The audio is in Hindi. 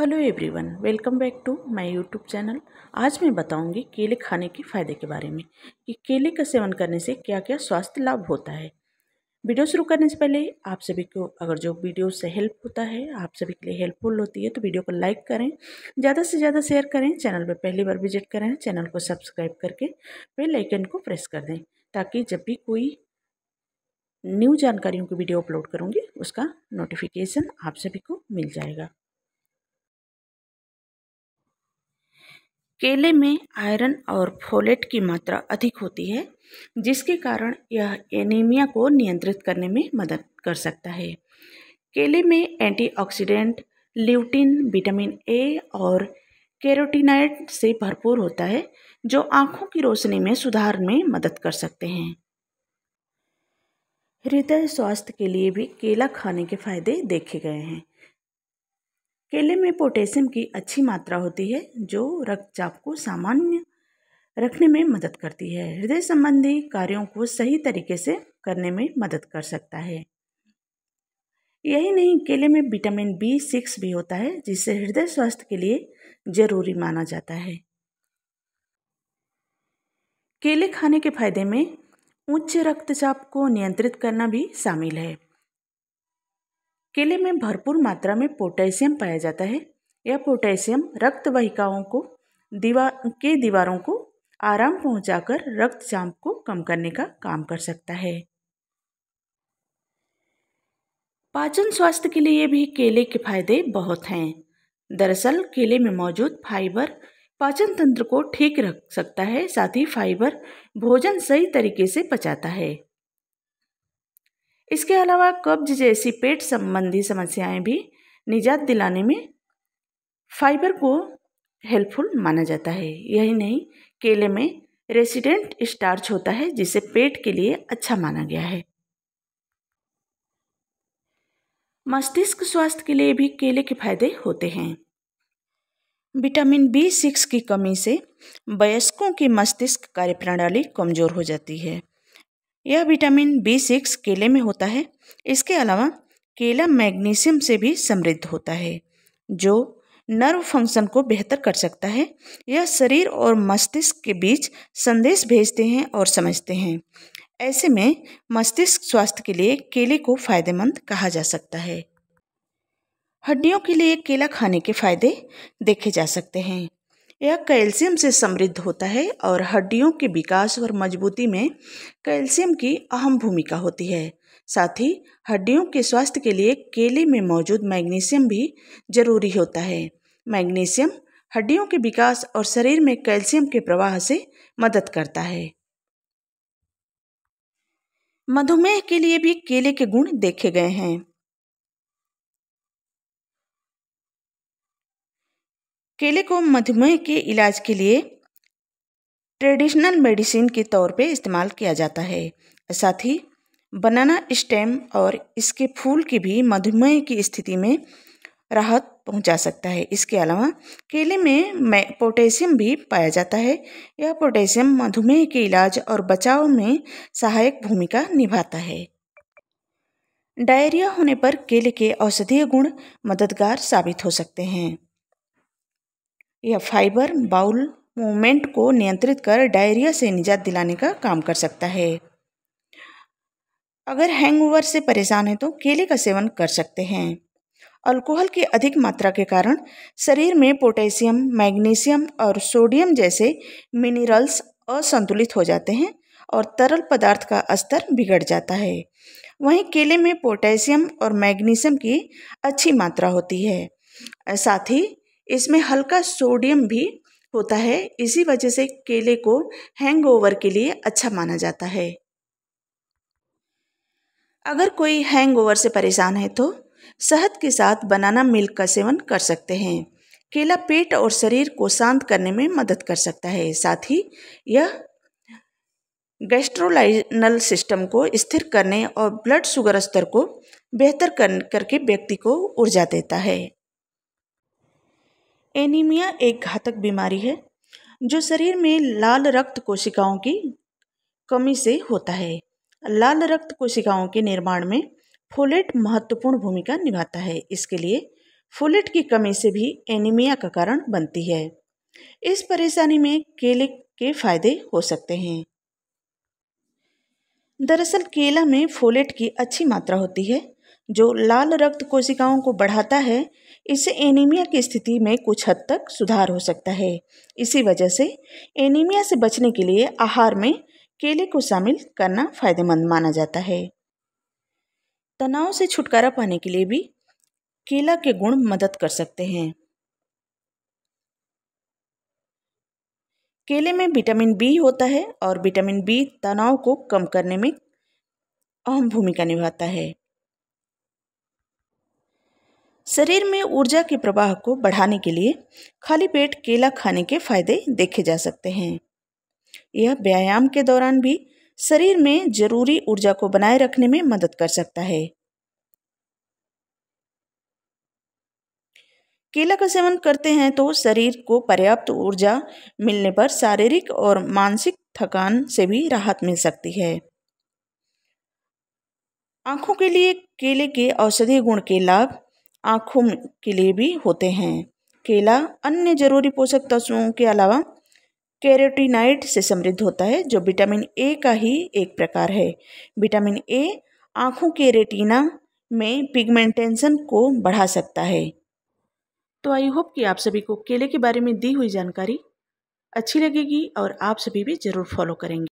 hello everyone welcome back to my YouTube channel आज मैं बताऊंगी केले खाने के फ़ायदे के बारे में कि केले का सेवन करने से क्या क्या स्वास्थ्य लाभ होता है वीडियो शुरू करने से पहले आप सभी को अगर जो वीडियो से हेल्प होता है आप सभी के लिए हेल्पफुल होती है तो वीडियो को लाइक करें ज़्यादा से ज़्यादा शेयर करें चैनल पर पहली बार विजिट करें चैनल को सब्सक्राइब करके वे लाइकन को प्रेस कर दें ताकि जब भी कोई न्यू जानकारियों की वीडियो अपलोड करूँगी उसका नोटिफिकेशन आप सभी को मिल जाएगा केले में आयरन और फोलेट की मात्रा अधिक होती है जिसके कारण यह एनीमिया को नियंत्रित करने में मदद कर सकता है केले में एंटीऑक्सीडेंट ल्यूटिन विटामिन ए और कैरोटीनाइड से भरपूर होता है जो आँखों की रोशनी में सुधार में मदद कर सकते हैं हृदय स्वास्थ्य के लिए भी केला खाने के फायदे देखे गए हैं केले में पोटेशियम की अच्छी मात्रा होती है जो रक्तचाप को सामान्य रखने में मदद करती है हृदय संबंधी कार्यों को सही तरीके से करने में मदद कर सकता है यही नहीं केले में विटामिन बी सिक्स भी होता है जिसे हृदय स्वास्थ्य के लिए जरूरी माना जाता है केले खाने के फायदे में उच्च रक्तचाप को नियंत्रित करना भी शामिल है केले में भरपूर मात्रा में पोटेशियम पाया जाता है यह पोटेशियम रक्त वाहिकाओं को दीवा के दीवारों को आराम पहुंचाकर रक्तचाप को कम करने का काम कर सकता है पाचन स्वास्थ्य के लिए भी केले के फायदे बहुत हैं दरअसल केले में मौजूद फाइबर पाचन तंत्र को ठीक रख सकता है साथ ही फाइबर भोजन सही तरीके से पचाता है इसके अलावा कब्ज जैसी पेट संबंधी समस्याएं भी निजात दिलाने में फाइबर को हेल्पफुल माना जाता है यही नहीं केले में रेसिडेंट स्टार्च होता है जिसे पेट के लिए अच्छा माना गया है मस्तिष्क स्वास्थ्य के लिए भी केले के फायदे होते हैं विटामिन बी सिक्स की कमी से वयस्कों की मस्तिष्क कार्यप्रणाली कमज़ोर हो जाती है यह विटामिन बी सिक्स केले में होता है इसके अलावा केला मैग्नीशियम से भी समृद्ध होता है जो नर्व फंक्शन को बेहतर कर सकता है यह शरीर और मस्तिष्क के बीच संदेश भेजते हैं और समझते हैं ऐसे में मस्तिष्क स्वास्थ्य के लिए केले को फायदेमंद कहा जा सकता है हड्डियों के लिए केला खाने के फायदे देखे जा सकते हैं यह कैल्शियम से समृद्ध होता है और हड्डियों के विकास और मजबूती में कैल्शियम की अहम भूमिका होती है साथ ही हड्डियों के स्वास्थ्य के लिए केले में मौजूद मैग्नीशियम भी जरूरी होता है मैग्नीशियम हड्डियों के विकास और शरीर में कैल्शियम के प्रवाह से मदद करता है मधुमेह के लिए भी केले के गुण देखे गए हैं केले को मधुमेह के इलाज के लिए ट्रेडिशनल मेडिसिन के तौर पे इस्तेमाल किया जाता है साथ ही बनाना स्टेम और इसके फूल की भी मधुमेह की स्थिति में राहत पहुंचा सकता है इसके अलावा केले में पोटेशियम भी पाया जाता है यह पोटेशियम मधुमेह के इलाज और बचाव में सहायक भूमिका निभाता है डायरिया होने पर केले के औषधीय गुण मददगार साबित हो सकते हैं यह फाइबर बाउल मूवमेंट को नियंत्रित कर डायरिया से निजात दिलाने का काम कर सकता है अगर हैंगओवर से परेशान है तो केले का सेवन कर सकते हैं अल्कोहल की अधिक मात्रा के कारण शरीर में पोटेशियम मैग्नीशियम और सोडियम जैसे मिनरल्स असंतुलित हो जाते हैं और तरल पदार्थ का स्तर बिगड़ जाता है वहीं केले में पोटेशियम और मैग्नीशियम की अच्छी मात्रा होती है साथ ही इसमें हल्का सोडियम भी होता है इसी वजह से केले को हैंगओवर के लिए अच्छा माना जाता है अगर कोई हैंगओवर से परेशान है तो शहद के साथ बनाना मिल्क का सेवन कर सकते हैं केला पेट और शरीर को शांत करने में मदद कर सकता है साथ ही यह गैस्ट्रोलाइनल सिस्टम को स्थिर करने और ब्लड शुगर स्तर को बेहतर कर करके व्यक्ति को ऊर्जा देता है एनीमिया एक घातक बीमारी है जो शरीर में लाल रक्त कोशिकाओं की कमी से होता है लाल रक्त कोशिकाओं के निर्माण में फोलेट महत्वपूर्ण भूमिका निभाता है इसके लिए फोलेट की कमी से भी एनीमिया का कारण बनती है इस परेशानी में केले के फायदे हो सकते हैं दरअसल केला में फोलेट की अच्छी मात्रा होती है जो लाल रक्त कोशिकाओं को बढ़ाता है इससे एनीमिया की स्थिति में कुछ हद तक सुधार हो सकता है इसी वजह से एनीमिया से बचने के लिए आहार में केले को शामिल करना फायदेमंद माना जाता है तनाव से छुटकारा पाने के लिए भी केला के गुण मदद कर सकते हैं केले में विटामिन बी होता है और विटामिन बी तनाव को कम करने में अहम भूमिका निभाता है शरीर में ऊर्जा के प्रवाह को बढ़ाने के लिए खाली पेट केला खाने के फायदे देखे जा सकते हैं यह व्यायाम के दौरान भी शरीर में जरूरी ऊर्जा को बनाए रखने में मदद कर सकता है केला का सेवन करते हैं तो शरीर को पर्याप्त ऊर्जा मिलने पर शारीरिक और मानसिक थकान से भी राहत मिल सकती है आंखों के लिए केले के औषधीय गुण के लाभ आँखों के लिए भी होते हैं केला अन्य जरूरी पोषक तत्वों के अलावा कैरोटीनाइड से समृद्ध होता है जो विटामिन ए का ही एक प्रकार है विटामिन ए आँखों के रेटिना में पिगमेंटेशन को बढ़ा सकता है तो आई होप कि आप सभी को केले के बारे में दी हुई जानकारी अच्छी लगेगी और आप सभी भी ज़रूर फॉलो करेंगे